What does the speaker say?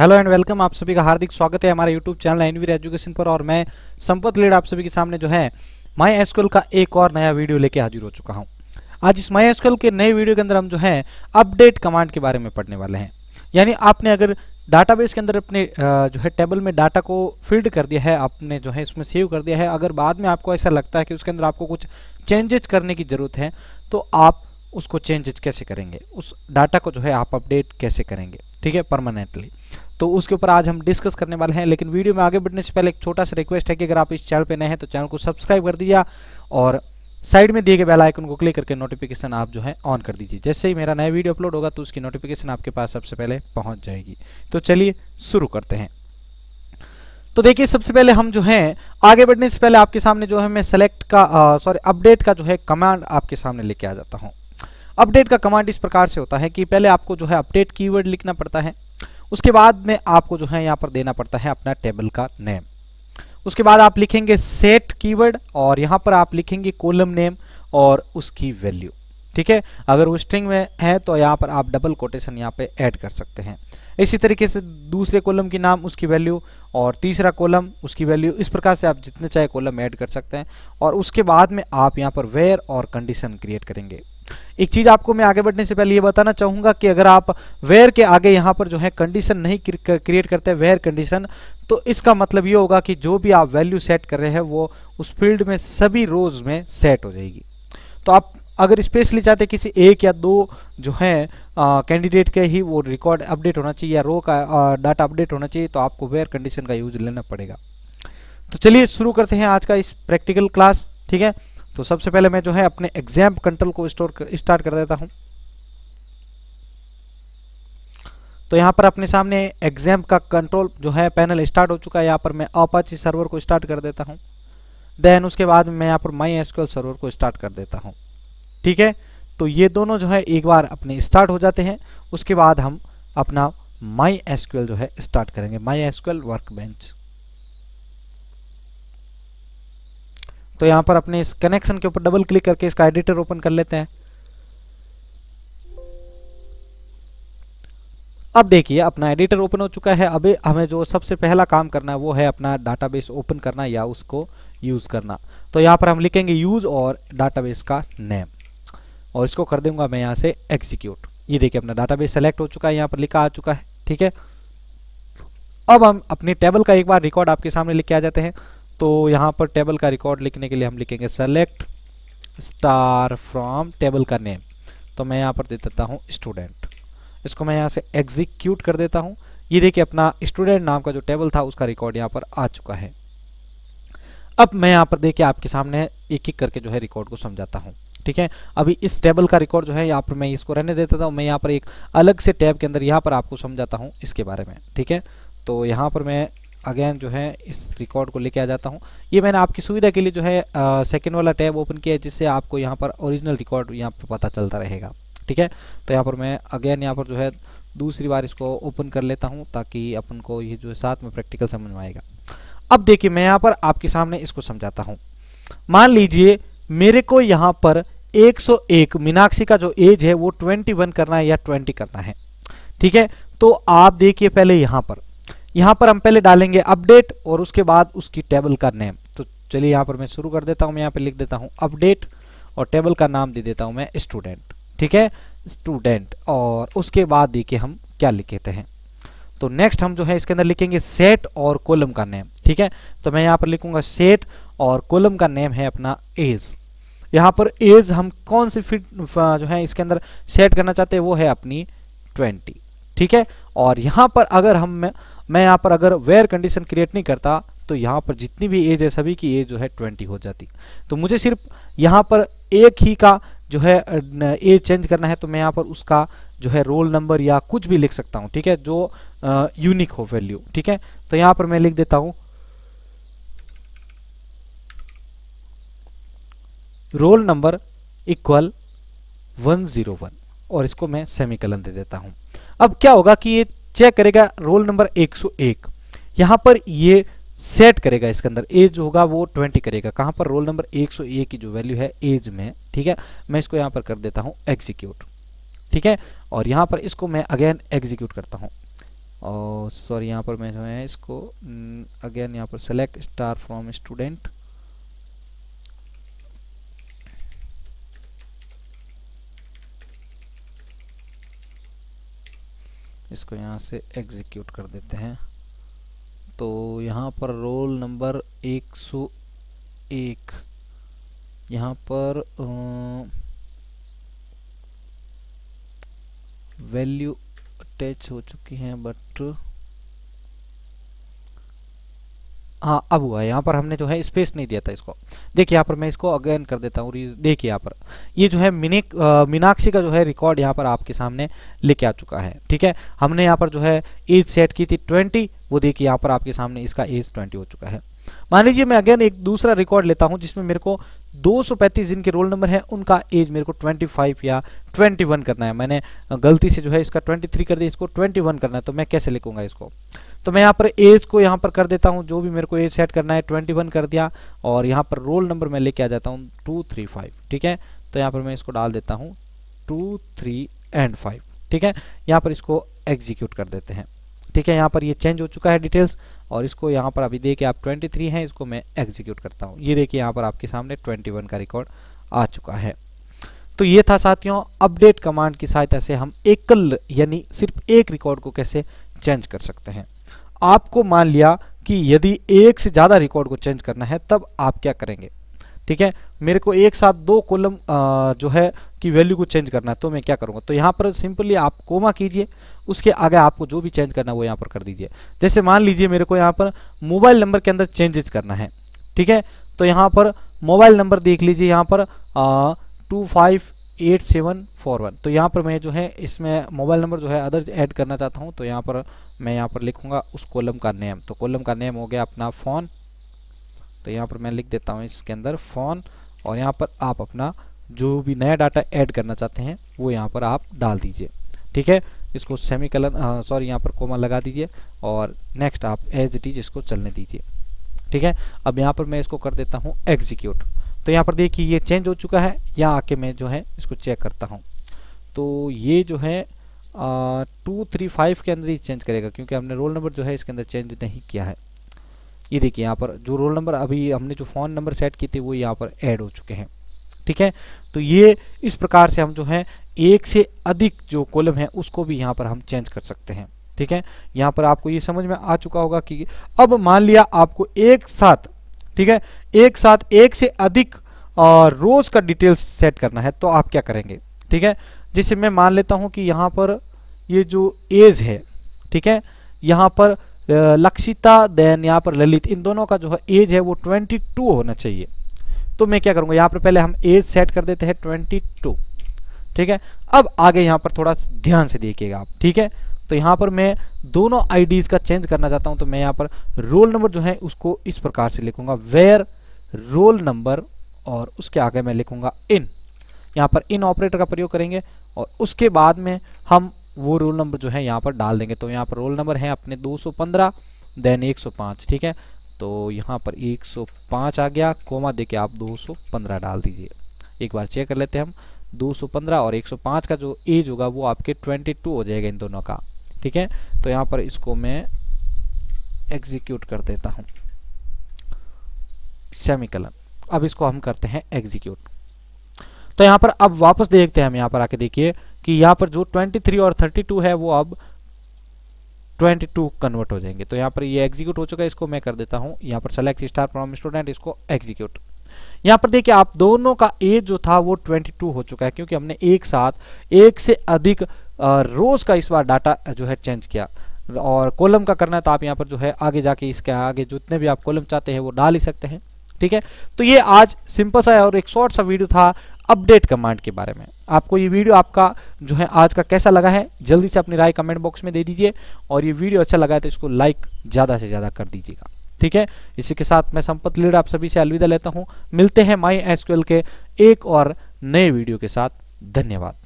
hello and welcome आप सभी का हार्दिक स्वागत है हमारे यूट्यूब चैनल एनवीर एजुकेशन पर और मैं संपत लेड आप सभी के सामने जो है माई एसक्यूएल का एक और नया वीडियो लेके हाजिर हो चुका हूं आज इस माई एसक्यूएल के नए वीडियो के अंदर हम जो है अपडेट कमांड के बारे में पढ़ने वाले हैं यानी आपने अगर डाटाबेस के अंदर अपने जो है टेबल में डाटा को फिल्ड कर दिया है आपने जो है इसमें सेव कर दिया है अगर बाद में आपको ऐसा लगता है कि उसके अंदर आपको कुछ चेंजेज करने की ज़रूरत है तो आप उसको चेंजेज कैसे करेंगे उस डाटा को जो है आप अपडेट कैसे करेंगे ठीक है परमानेंटली तो उसके ऊपर आज हम डिस्कस करने वाले हैं लेकिन वीडियो में आगे बढ़ने से पहले एक छोटा सा रिक्वेस्ट है कि अगर आप इस चैनल पर नए हैं तो चैनल को सब्सक्राइब कर दीजिए और साइड में दिए गए बेल आइकन को क्लिक करके नोटिफिकेशन आप जो है ऑन कर दीजिए जैसे ही मेरा नया वीडियो अपलोड होगा तो उसकी नोटिफिकेशन आपके पास सबसे पहले पहुंच जाएगी तो चलिए शुरू करते हैं तो देखिए सबसे पहले हम जो है आगे बढ़ने से पहले आपके सामने जो है मैं सेलेक्ट का सॉरी अपडेट का जो है कमांड आपके सामने लेके आ जाता हूँ अपडेट का कमांड इस प्रकार से होता है कि पहले आपको जो है अपडेट कीवर्ड लिखना पड़ता है उसके बाद में आपको जो है यहाँ पर देना पड़ता है अपना टेबल का नेम उसके बाद आप लिखेंगे सेट कीवर्ड और यहाँ पर आप लिखेंगे कोलम नेम और उसकी वैल्यू ठीक है अगर वो स्ट्रिंग में है तो यहाँ पर आप डबल कोटेशन यहाँ पे ऐड कर सकते हैं इसी तरीके से दूसरे कॉलम की नाम उसकी वैल्यू और तीसरा कॉलम उसकी वैल्यू इस प्रकार से आप जितने चाहे कॉलम ऐड कर सकते हैं और उसके बाद में आप यहाँ पर वेयर और कंडीशन क्रिएट करेंगे एक चीज आपको मैं आगे बढ़ने से पहले ये बताना चाहूंगा कि अगर आप वेयर के आगे यहां पर जो है कंडीशन नहीं क्रिएट करते वेयर कंडीशन तो इसका मतलब ये होगा कि जो भी आप वैल्यू सेट कर रहे हैं वो उस फील्ड में सभी रोज में सेट हो जाएगी तो आप अगर स्पेशली चाहते किसी एक या दो जो है कैंडिडेट के ही वो रिकॉर्ड अपडेट होना चाहिए या रो का डाटा अपडेट होना चाहिए तो आपको वेयर कंडीशन का यूज लेना पड़ेगा तो चलिए शुरू करते हैं आज का इस प्रैक्टिकल क्लास ठीक है तो सबसे पहले मैं जो है अपने एग्जाम कंट्रोल को स्टोर स्टार्ट कर देता हूं तो यहां पर अपने सामने एग्जाम का कंट्रोल जो है पैनल स्टार्ट हो चुका है यहां पर मैं अपाची सर्वर को स्टार्ट कर देता हूं देन उसके बाद मैं यहां पर माई एसक्यूएल सर्वर को स्टार्ट कर देता हूं ठीक है तो ये दोनों जो है एक बार अपने स्टार्ट हो जाते हैं उसके बाद हम अपना माई एसक्यूएल जो है स्टार्ट करेंगे माई एसक्यूएल वर्क बेंच तो यहाँ पर अपने इस कनेक्शन के ऊपर डबल क्लिक करके इसका एडिटर ओपन कर लेते हैं अब देखिए अपना एडिटर ओपन हो चुका है अभी हमें जो सबसे पहला काम करना है वो है अपना डाटाबेस ओपन करना या उसको यूज़ करना तो यहाँ पर हम लिखेंगे यूज़ और डाटाबेस का नेम और इसको कर दूंगा मैं यहाँ से एग्जीक्यूट ये देखिए अपना डाटाबेस सेलेक्ट हो चुका है यहाँ पर लिखा आ चुका है ठीक है अब हम अपने टेबल का एक बार रिकॉर्ड आपके सामने लिख के आ जाते हैं तो यहाँ पर टेबल का रिकॉर्ड लिखने के लिए हम लिखेंगे सेलेक्ट स्टार फ्रॉम टेबल का नेम तो मैं यहाँ पर दे देता हूँ स्टूडेंट इसको मैं यहाँ से एग्जीक्यूट कर देता हूँ ये देखिए अपना स्टूडेंट नाम का जो टेबल था उसका रिकॉर्ड यहाँ पर आ चुका है अब मैं यहाँ पर देखिए आपके सामने एक एक करके जो है रिकॉर्ड को समझाता हूँ ठीक है अभी इस टेबल का रिकॉर्ड जो है यहाँ पर मैं इसको रहने देता था मैं यहाँ पर एक अलग से टैब के अंदर यहाँ पर आपको समझाता हूँ इसके बारे में ठीक है तो यहाँ पर मैं अगेन जो है इस रिकॉर्ड को लेके आ जाता हूँ ये मैंने आपकी सुविधा के लिए जो है सेकेंड वाला टैब ओपन किया है जिससे आपको यहाँ पर ओरिजिनल रिकॉर्ड यहाँ पर पता चलता रहेगा ठीक है तो यहाँ पर मैं अगेन यहाँ पर जो है दूसरी बार इसको ओपन कर लेता हूँ ताकि अपन को ये जो है साथ में प्रैक्टिकल समझ में आएगा अब देखिए मैं यहाँ पर आपके सामने इसको समझाता हूँ मान लीजिए मेरे को यहाँ पर 101 मीनाक्षी का जो एज है वो 21 करना है या 20 करना है ठीक है तो आप देखिए पहले यहाँ पर यहां पर हम पहले डालेंगे अपडेट और उसके बाद उसकी टेबल का नेम तो चलिए यहां पर मैं शुरू कर देता हूँ मैं यहां पर लिख देता हूं अपडेट और टेबल का नाम दे देता हूं मैं स्टूडेंट ठीक है स्टूडेंट और उसके बाद देखिए हम क्या लिखते हैं तो नेक्स्ट हम जो है इसके अंदर लिखेंगे सेट और कोलम का नेम ठीक है तो मैं यहाँ पर लिखूंगा सेट और कोलम का नेम है अपना एज यहां पर एज हम कौन सी फिट जो है इसके अंदर सेट करना चाहते हैं वो है अपनी ट्वेंटी ठीक है और यहां पर अगर हम मैं यहाँ पर अगर वेयर कंडीशन क्रिएट नहीं करता तो यहाँ पर जितनी भी एज है सभी की एज जो है ट्वेंटी हो जाती तो मुझे सिर्फ यहाँ पर एक ही का जो है एज चेंज करना है तो मैं यहाँ पर उसका जो है रोल नंबर या कुछ भी लिख सकता हूँ ठीक है जो यूनिक हो वैल्यू ठीक है तो यहाँ पर मैं लिख देता हूँ roll number equal one zero one और इसको मैं सेमिकलन दे देता हूँ अब क्या होगा कि ये चेक करेगा रोल नंबर 101 यहां पर ये सेट करेगा इसके अंदर एज होगा वो 20 करेगा कहां पर रोल नंबर 101 की जो वैल्यू है एज में ठीक है मैं इसको यहां पर कर देता हूं एग्जीक्यूट ठीक है और यहां पर इसको मैं अगेन एग्जीक्यूट करता हूं और सॉरी यहाँ पर मैं जो है इसको अगेन यहाँ पर सेलेक्ट स्टार फ्रॉम स्टूडेंट इसको यहाँ से एग्जीक्यूट कर देते हैं तो यहाँ पर रोल नंबर 101 यहाँ पर वैल्यू अटैच हो चुकी हैं बट हाँ अब हुआ है यहाँ पर हमने जो है स्पेस नहीं दिया था इसको देखिए यहाँ पर मैं इसको अगेन कर देता हूँ देखिए यहाँ पर ये जो है मिनिक मीनाक्षी का जो है रिकॉर्ड यहाँ पर आपके सामने लेके आ चुका है ठीक है हमने यहाँ पर जो है एज सेट की थी ट्वेंटी वो देखिए यहाँ पर आपके सामने इसका एज ट्वेंटी हो चुका है मान लीजिए मैं अगेन एक दूसरा रिकॉर्ड लेता हूं जिसमें मेरे को 235 जिनके रोल नंबर है उनका एज मेरे को 25 या 21 करना है मैंने गलती से जो है इसका 23 कर दिया इसको 21 करना है तो मैं कैसे लिखूंगा इसको तो मैं यहाँ पर एज को यहाँ पर कर देता हूँ जो भी मेरे को एज सेट करना है ट्वेंटी वन कर दिया और यहाँ पर रोल नंबर मैं लेके आ जाता हूँ टू थ्री फाइव ठीक है तो यहाँ पर मैं इसको डाल देता हूँ टू थ्री एंड फाइव ठीक है यहाँ पर इसको एग्जीक्यूट कर देते हैं ठीक है यहाँ पर ये चेंज हो चुका है डिटेल्स और इसको यहाँ पर अभी देखिए आप थ्री हैं इसको मैं एग्जीक्यूट करता हूँ ये देखिए यहाँ पर आपके सामने वन का रिकॉर्ड आ चुका है तो ये था साथियों अपडेट कमांड की सहायता से हम एकल यानी सिर्फ एक रिकॉर्ड को कैसे चेंज कर सकते हैं आपको मान लिया कि यदि एक से ज़्यादा रिकॉर्ड को चेंज करना है तब आप क्या करेंगे ठीक है मेरे को एक साथ दो कॉलम जो है कि वैल्यू को चेंज करना है तो मैं क्या करूँगा तो यहाँ पर सिंपली आप कोमा कीजिए उसके आगे आपको जो भी चेंज करना है वो यहाँ पर कर दीजिए जैसे मान लीजिए मेरे को यहाँ पर मोबाइल नंबर के अंदर चेंजेस करना है ठीक है तो यहाँ पर मोबाइल नंबर देख लीजिए यहाँ पर two five eight seven four one तो यहाँ पर मैं जो है इसमें मोबाइल नंबर जो है अदर ऐड करना चाहता हूँ तो यहाँ पर मैं यहाँ पर लिखूँगा उस कॉलम का नेम तो कॉलम का नेम हो गया अपना फ़ोन तो यहाँ पर मैं लिख देता हूँ इसके अंदर फ़ोन और यहाँ पर आप अपना जो भी नया डाटा ऐड करना चाहते हैं वो यहाँ पर आप डाल दीजिए ठीक है इसको सेमी कलर सॉरी यहाँ पर कोमा लगा दीजिए और नेक्स्ट आप एज इट इज इसको चलने दीजिए ठीक है अब यहाँ पर मैं इसको कर देता हूँ एग्जीक्यूट तो यहाँ पर देखिए ये चेंज हो चुका है यहाँ आके मैं जो है इसको चेक करता हूँ तो ये जो है टू थ्री फाइव के अंदर ही चेंज करेगा क्योंकि हमने रोल नंबर जो है इसके अंदर चेंज नहीं किया है ये देखिए यहाँ पर जो रोल नंबर अभी हमने जो फ़ोन नंबर सेट किए थे वो यहाँ पर ऐड हो चुके हैं ठीक है तो ये इस प्रकार से हम जो है एक से अधिक जो कॉलम है उसको भी यहाँ पर हम चेंज कर सकते हैं ठीक है यहाँ पर आपको ये समझ में आ चुका होगा कि अब मान लिया आपको एक साथ ठीक है एक साथ एक से अधिक रोज का डिटेल्स सेट करना है तो आप क्या करेंगे ठीक है जैसे मैं मान लेता हूं कि यहां पर ये जो एज है ठीक है यहां पर लक्षिता देन यहां पर ललित इन दोनों का जो है एज है वो 22 होना चाहिए तो मैं क्या करूंगा यहां पर पहले हम एज सेट कर देते हैं 22 ठीक है अब आगे यहां पर थोड़ा ध्यान से देखिएगा आप ठीक है तो यहाँ पर मैं दोनों आई का चेंज करना चाहता हूँ तो मैं यहाँ पर रोल नंबर जो है उसको इस प्रकार से लिखूंगा वेयर रोल नंबर और उसके आगे मैं लिखूंगा इन यहाँ पर इन ऑपरेटर का प्रयोग करेंगे और उसके बाद में हम वो रोल नंबर जो है यहाँ पर डाल देंगे तो यहाँ पर रोल नंबर है अपने 215 सौ देन एक ठीक है तो यहाँ पर 105 आ गया कोमा देके आप 215 डाल दीजिए एक बार चेक कर लेते हैं हम 215 और 105 का जो एज होगा वो आपके 22 हो जाएगा इन दोनों का ठीक है तो यहाँ पर इसको मैं एग्जीक्यूट कर देता हूँ सेमिकलन अब इसको हम करते हैं एग्जीक्यूट तो यहाँ पर अब वापस देखते हैं हम यहाँ पर आके देखिए कि यहाँ पर जो 23 और 32 है वो अब 22 कन्वर्ट हो जाएंगे तो यहाँ पर ये एग्जीक्यूट हो चुका है इसको मैं कर देता हूँ यहाँ पर सेलेक्ट स्टार फ्रॉम स्टूडेंट इसको एग्जीक्यूट यहाँ पर देखिए आप दोनों का एज जो था वो 22 हो चुका है क्योंकि हमने एक साथ एक से अधिक रोज़ का इस बार डाटा जो है चेंज किया और कॉलम का करना है तो आप यहाँ पर जो है आगे जाके इसके आगे जितने भी आप कॉलम चाहते हैं वो डाल ही सकते हैं ठीक है तो ये आज सिंपल सा है और एक शॉर्ट सा वीडियो था अपडेट कमांड के बारे में आपको ये वीडियो आपका जो है आज का कैसा लगा है जल्दी से अपनी राय कमेंट बॉक्स में दे दीजिए और ये वीडियो अच्छा लगा है तो इसको लाइक ज़्यादा से ज़्यादा कर दीजिएगा ठीक है इसी के साथ मैं संपत लीड आप सभी से अलविदा लेता हूँ मिलते हैं माई एस के एक और नए वीडियो के साथ धन्यवाद